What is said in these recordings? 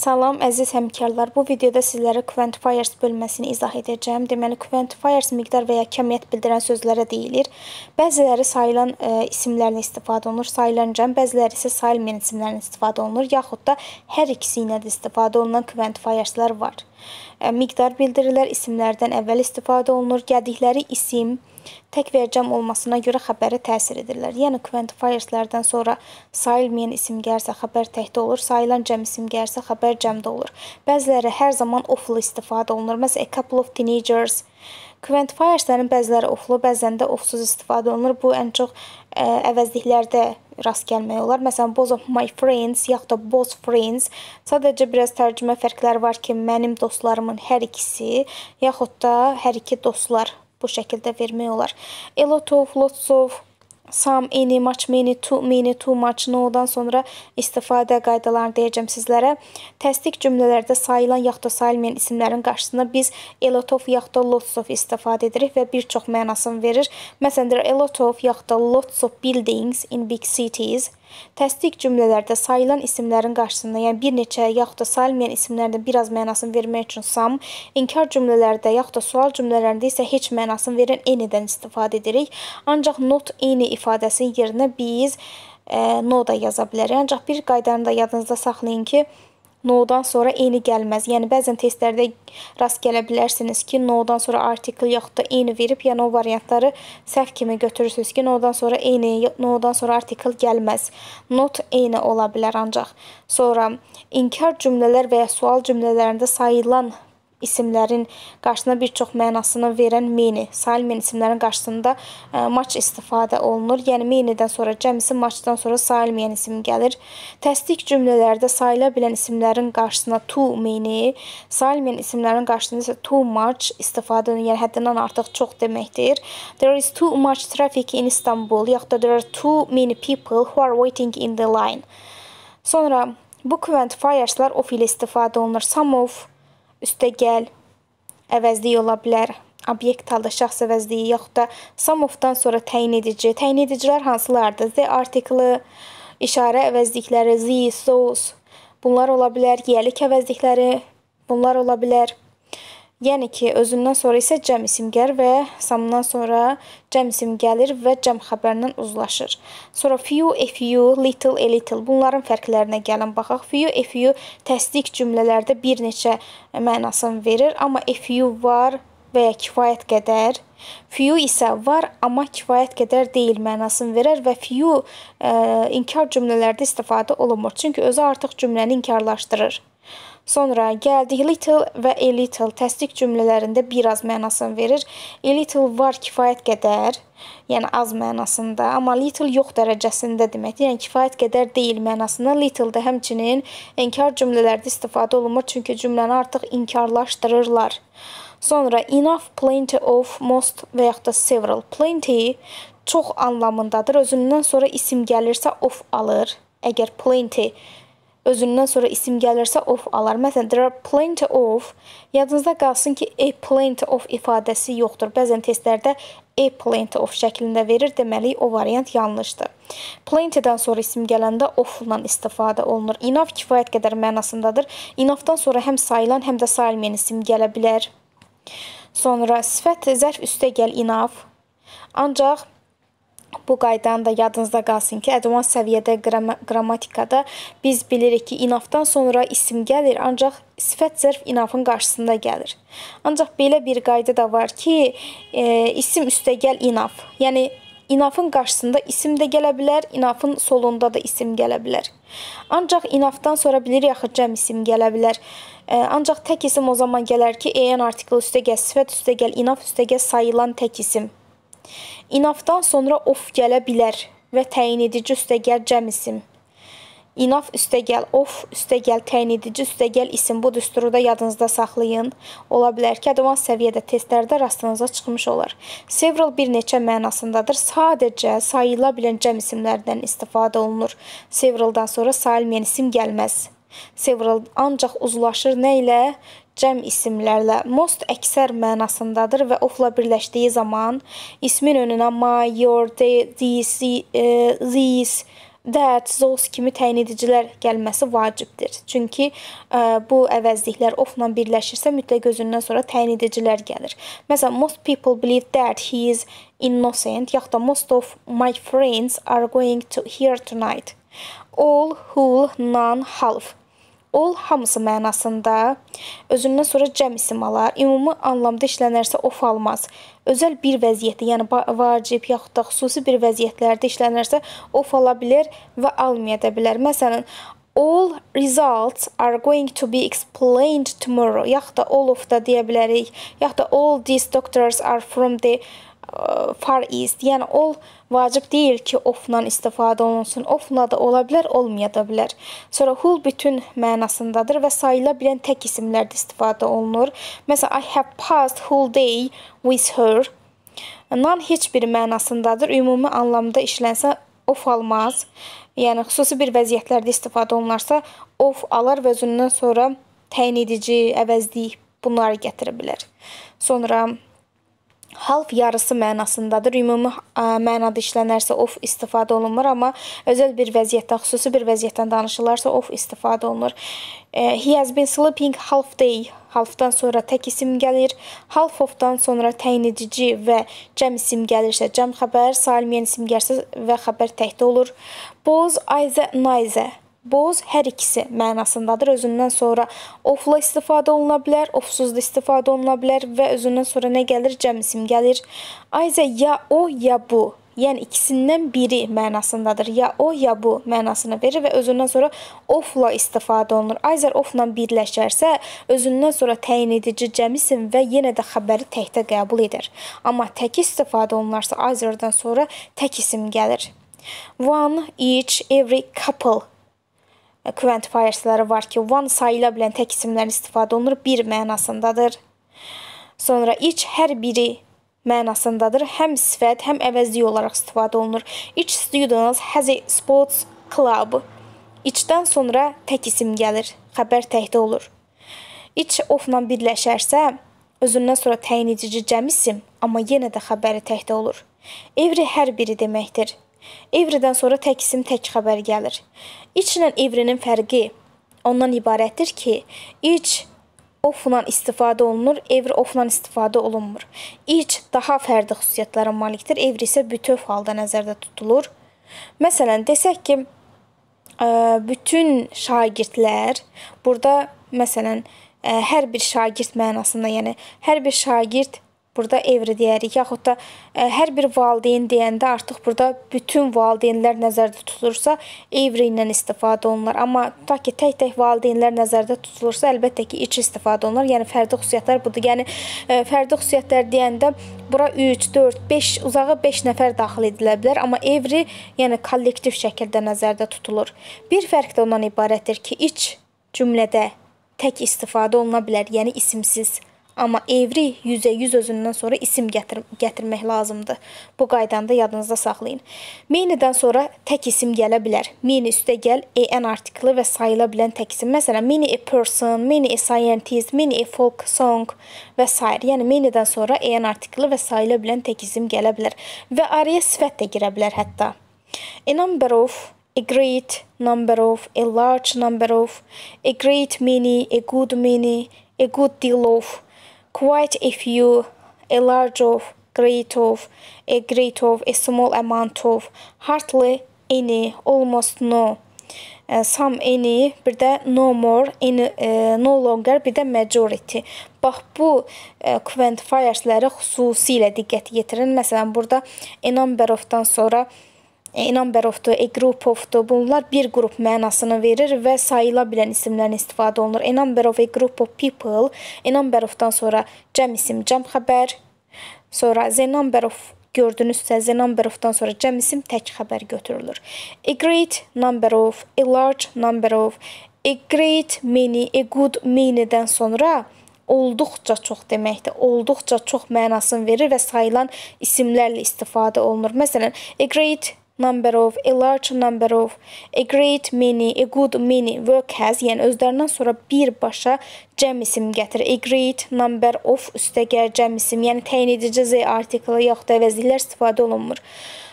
Salam əziz həmkarlar. Bu videoda sizlərə quantifiers bölməsini izah edəcəm. Deməli, quantifiers miqdar və ya kəmiyyət bildirən sözlərə deyilir. Bəziləri sayılan ə, e, isimlərlə istifadə olunur, sayılan cəm, bəziləri isə sayılmayan isimlərlə istifadə olunur, yaxud da hər ikisi ilə də istifadə olunan quantifierslər var. Ə, e, miqdar bildirirlər isimlərdən əvvəl istifadə olunur. Gəldikləri isim tək vercəm olmasına görə xəbərə təsir edirlər. Yəni quantifierslərdən sonra sayılmayan isimgərsə xəbər təkdə olur, sayılan cəm isimgərsə xəbər cəmdə olur. Bəziləri hər zaman oflu istifadə olunur. Məsələn, a couple of teenagers Quantifierslərin bəziləri oflu, bəzən də ofsuz istifadə olunur. Bu ən çox ə, əvəzliklərdə rast gəlmək olar. Məsələn, both of my friends yaxud da both friends. Sadəcə biraz tərcümə fərqləri var ki, mənim dostlarımın hər ikisi yaxud da hər iki dostlar bu şəkildə vermək olar. Elotov, Lotsov, some, any, much, many, too many, too much, no-dan sonra istifadə qaydalarını deyəcəm sizlərə. Təsdiq cümlələrdə sayılan yaxud da sayılmayan isimlərin qarşısına biz elotov yaxud da lotsov istifadə edirik və bir çox mənasını verir. Məsələn, elotov yaxud da lots of buildings in big cities – Təsdiq cümlələrdə sayılan isimlərin qarşısında, yəni bir neçə yaxud da sayılmayan isimlərdə biraz mənasını vermək üçün sam, inkar cümlələrdə yaxud da sual cümlələrində isə heç mənasını verən enidən istifadə edirik. Ancaq not eni ifadəsinin yerinə biz e, no da yaza bilərik. Ancaq bir qaydanı da yadınızda saxlayın ki, no-dan sonra eni gəlməz. Yəni bəzən testlərdə rast gələ bilərsiniz ki, no-dan sonra artikel yaxud da eni verib, yəni o variantları səhv kimi götürürsüz ki, no-dan sonra eni, no-dan sonra artikel gəlməz. Not eni ola bilər ancaq. Sonra inkar cümlələr və ya sual cümlələrində sayılan isimlərin qarşısına bir çox mənasını verən meni, salmen isimlərin qarşısında ə, e, maç istifadə olunur. Yəni menidən sonra cəmisi maçdan sonra sayılmayan isim gəlir. Təsdiq cümlələrdə sayıla bilən isimlərin qarşısına to meni, sayılmayan isimlərin qarşısına isə too much istifadə olunur. Yəni həddindən artıq çox deməkdir. There is too much traffic in Istanbul. Yaxud da there are too many people who are waiting in the line. Sonra book and fires-lar of ilə istifadə olunur. Some of üstə gəl, əvəzlik ola bilər. Obyekt halda şəxs əvəzliyi yaxud da somovdan sonra təyin edici. Təyin edicilər hansılardır? The artikli, işarə əvəzlikləri, the, those. Bunlar ola bilər yelik əvəzlikləri, bunlar ola bilər Yəni ki, özündən sonra isə cəm isimgər və samdan sonra cəm isim gəlir və cəm xəbərindən uzlaşır. Sonra few, a few, little, a little. Bunların fərqlərinə gəlin baxaq. Few, a few təsdiq cümlələrdə bir neçə mənasını verir, amma a few var və ya kifayət qədər. Few isə var, amma kifayət qədər deyil mənasını verər və few ə, inkar cümlələrdə istifadə olunmur. Çünki özü artıq cümləni inkarlaşdırır. Sonra gəldik little və a little təsdiq cümlələrində biraz mənasını verir. A little var kifayət qədər, yəni az mənasında, amma little yox dərəcəsində deməkdir. Yəni kifayət qədər deyil mənasında. Little də həmçinin inkar cümlələrdə istifadə olunur, çünki cümləni artıq inkarlaşdırırlar. Sonra enough, plenty of, most və yaxud da several. Plenty çox anlamındadır. Özündən sonra isim gəlirsə of alır. Əgər plenty özündən sonra isim gəlirsə of alar. Məsələn, there are plenty of. Yadınızda qalsın ki, a plenty of ifadəsi yoxdur. Bəzən testlərdə a plenty of şəklində verir. Deməli, o variant yanlışdır. Plenty-dən sonra isim gələndə of-la istifadə olunur. Enough kifayət qədər mənasındadır. Enough-dan sonra həm sayılan, həm də sayılmayan isim gələ bilər. Sonra sifət zərf üstə gəl enough. Ancaq Bu qaydanı da yadınızda qalsın ki, ədvan səviyyədə qram qrammatikada biz bilirik ki, inafdan sonra isim gəlir, ancaq sifət zərf inafın qarşısında gəlir. Ancaq belə bir qayda da var ki, e, isim üstəgəl inaf. Yəni inafın qarşısında isim də gələ bilər, inafın solunda da isim gələ bilər. Ancaq inafdan sonra bilir yaxı cəm isim gələ bilər. E, ancaq tək isim o zaman gələr ki, en artikl üstəgəl sifət üstəgəl inaf üstəgəl sayılan tək isim İnafdan sonra of gələ bilər və təyin edici üstəgəl cəm isim. İnaf üstəgəl of üstəgəl təyin edici üstəgəl isim bu düsturu da yadınızda saxlayın. Ola bilər ki, advans səviyyədə testlərdə rastınıza çıxmış olar. Several bir neçə mənasındadır. Sadəcə sayıla bilən cəm isimlərdən istifadə olunur. Severaldan sonra sayılmayan isim gəlməz. Several ancaq uzlaşır nə ilə? cəm isimlərlə most əksər mənasındadır və ofla birləşdiyi zaman ismin önünə my, your, they, these, these that, those kimi təyin edicilər gəlməsi vacibdir. Çünki ə, e, bu əvəzliklər ofla birləşirsə mütləq özündən sonra təyin edicilər gəlir. Məsələn, most people believe that he is innocent, yaxud da most of my friends are going to here tonight. All, whole, none, half ol hamısı mənasında özündən sonra cəm isim alar. Ümumi anlamda işlənərsə of almaz. Özəl bir vəziyyətdə, yəni vacib yaxud da xüsusi bir vəziyyətlərdə işlənərsə of ala bilər və almaya da bilər. Məsələn, All results are going to be explained tomorrow. Yaxud da all of da deyə bilərik. Yaxud da all these doctors are from the Far East, yəni all vacib deyil ki, ofla istifadə olunsun. Ofla da ola bilər, olmaya da bilər. Sonra whole bütün mənasındadır və sayıla bilən tək isimlərdə istifadə olunur. Məsələn, I have passed whole day with her. Nan heç bir mənasındadır. Ümumi anlamda işlənsə of almaz. Yəni xüsusi bir vəziyyətlərdə istifadə olunarsa, of alar və özündən sonra təyin edici, əvəzlik bunları gətirə bilər. Sonra Half yarısı mənasındadır. Ümumi mənada işlənərsə of istifadə olunmur, amma özəl bir vəziyyətdə, xüsusi bir vəziyyətdən danışılarsa of istifadə olunur. He has been sleeping half day. Halfdan sonra tək isim gəlir. Half of-dan sonra təyin edici və cəm isim gəlirsə cəm xəbər, salimiyyən isim gəlirsə və xəbər təkdə olur. Both either neither boz hər ikisi mənasındadır. Özündən sonra ofla istifadə oluna bilər, ofsuz da istifadə oluna bilər və özündən sonra nə gəlir? Cəm isim gəlir. Ayrıca ya o, ya bu Yəni ikisindən biri mənasındadır. Ya o, ya bu mənasını verir və özündən sonra ofla istifadə olunur. Ayzər ofla birləşərsə, özündən sonra təyin edici cəmisin və yenə də xəbəri təkdə qəbul edir. Amma tək istifadə olunarsa, ayzərdən sonra tək isim gəlir. One, each, every, couple kvant faysları var ki, van sayıla bilən tək isimlər istifadə olunur, bir mənasındadır. Sonra iç hər biri mənasındadır. Həm sifət, həm əvəzli olaraq istifadə olunur. Each student has a sports club. İçdən sonra tək isim gəlir. Xəbər təkdə olur. Each of-la birləşərsə, özündən sonra təyin edici cəm isim, amma yenə də xəbəri təkdə olur. Every hər biri deməkdir. Evridən sonra tək isim, tək xəbər gəlir. İçlə evrinin fərqi ondan ibarətdir ki, iç ofla istifadə olunur, evr ofla istifadə olunmur. İç daha fərdi xüsusiyyətlərə malikdir, evr isə bütöv halda nəzərdə tutulur. Məsələn, desək ki, bütün şagirdlər burada məsələn hər bir şagird mənasında, yəni hər bir şagird burada evri deyərik, yaxud da ə, e, hər bir valideyn deyəndə artıq burada bütün valideynlər nəzərdə tutulursa, evri ilə istifadə olunur. Amma ta ki tək-tək valideynlər nəzərdə tutulursa, əlbəttə ki, içi istifadə olunur. Yəni fərdi xüsusiyyətlər budur. Yəni ə, e, fərdi xüsusiyyətlər deyəndə bura 3, 4, 5 uzağa 5 nəfər daxil edilə bilər, amma evri yəni kollektiv şəkildə nəzərdə tutulur. Bir fərq də ondan ibarətdir ki, iç cümlədə tək istifadə oluna bilər, yəni isimsiz Amma evri %100 özündən sonra isim gətir gətirmək lazımdır. Bu qaydanı da yadınızda saxlayın. Menidən sonra tək isim gələ bilər. Meni üstə gəl en artikli və sayıla bilən tək isim. Məsələn, many a person, many a scientist, many a folk song və s. Yəni menidən sonra en artikli və sayıla bilən tək isim gələ bilər və araya sifət də girə bilər hətta. A number of a great number of, a large number of, a great many, a good many, a good deal of quite a few, a large of, great of, a great of, a small amount of, hardly any, almost no. Uh, some any, bir də no more, any, uh, no longer, bir də majority. Bax bu uh, quantifierslərə xüsusilə diqqət yetirin. Məsələn, burada a number of-dan sonra Enambərovdur, Eqrupovdur. Bunlar bir qrup mənasını verir və sayıla bilən isimlərdən istifadə olunur. Enamberov, Eqrupov, People. Enamberovdan sonra cəm isim, cəm xəbər. Sonra Zenamberov gördünüzsə Zenamberovdan sonra cəm isim tək xəbər götürülür. A e, great number of, a large number of, a great many, a e, good many-dən sonra olduqca çox deməkdir. Olduqca çox mənasını verir və sayılan isimlərlə istifadə olunur. Məsələn, a e, great number of, a large number of, a great many, a good many workers, yəni özlərindən sonra birbaşa cəm isim gətir. A great number of üstəgəl cəm isim, yəni təyin edici z artiklı yaxud da əvəzliklər istifadə olunmur.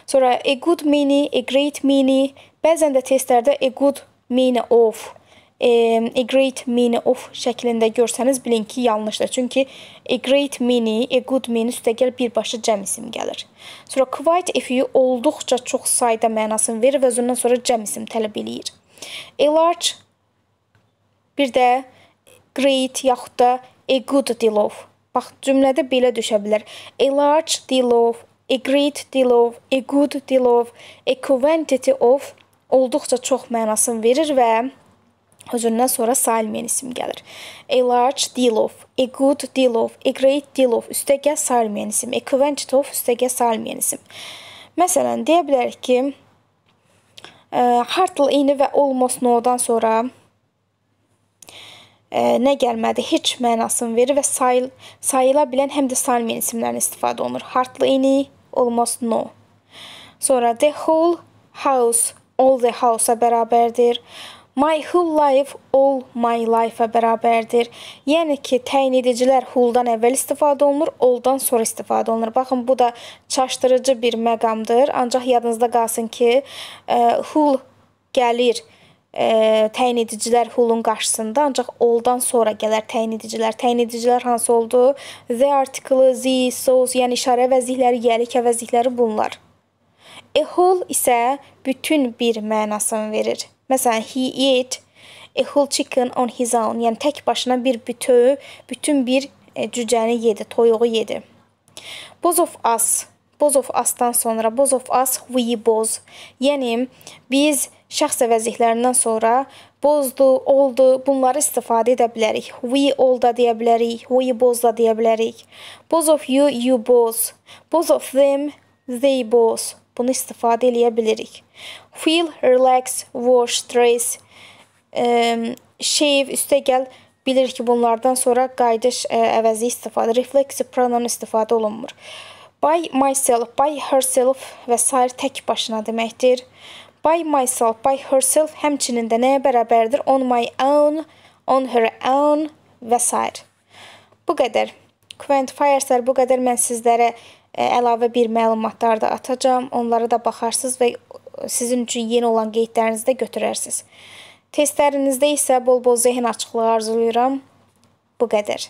Sonra a good many, a great many, bəzən də testlərdə a good many of e, a great many of şəklində görsəniz bilin ki, yanlışdır. Çünki a great many, a good many üstəgəl birbaşa cəm isim gəlir. Sonra quite a few olduqca çox sayda mənasını verir və özündən sonra cəm isim tələb eləyir. A large bir də great yaxud da a good deal of. Bax, cümlədə belə düşə bilər. A large deal of, a great deal of, a good deal of, a quantity of olduqca çox mənasını verir və özündən sonra sailmen isim gəlir. A large deal of, a good deal of, a great deal of üstəgəl sailmen isim, a quantity of üstəgəl sailmen isim. Məsələn, deyə bilərik ki, hardly any və almost no-dan sonra ə, nə gəlmədi, heç mənasını verir və sayıl sayıla bilən həm də salmen isimlərindən istifadə olunur. Hardly any, almost no. Sonra the whole house, all the house-a bərabərdir. My whole life, all my life-a bərabərdir. Yəni ki, təyin edicilər whole-dan əvvəl istifadə olunur, all-dan sonra istifadə olunur. Baxın, bu da çaşdırıcı bir məqamdır. Ancaq yadınızda qalsın ki, e, whole gəlir ə, e, təyin edicilər whole-un qarşısında, ancaq all-dan sonra gələr təyin edicilər. Təyin edicilər hansı oldu? The article, the, so, yəni işarə vəzihləri, yelik əvəzlikləri bunlar. A whole isə bütün bir mənasını verir. Məsələn, he ate a whole chicken on his own, yəni tək başına bir bütöv, bütün bir e, cücəni yedi, toyuğu yedi. Both of us, both of us-dan sonra both of us we both. Yəni biz şəxs əvəzliklərindən sonra bozdu, oldu, bunları istifadə edə bilərik. We all da deyə bilərik, we both da deyə bilərik. Both of you, you both. Both of them, they both bunu istifadə eləyə bilirik. Feel, relax, wash, dress, ə, shave, üstəgəl bilir ki, bunlardan sonra qayıdış ə, əvəzi istifadə, refleksiv pronom istifadə olunmur. By myself, by herself və sair tək başına deməkdir. By myself, by herself həmçinin də nəyə bərabərdir? On my own, on her own və sair. Bu qədər. Quantifiers-lər bu qədər mən sizlərə əlavə bir məlumatlar da atacağam. Onlara da baxarsınız və sizin üçün yeni olan qeydlərinizi də götürərsiniz. Testlərinizdə isə bol-bol zehin açıqlığı arzulayıram. Bu qədər.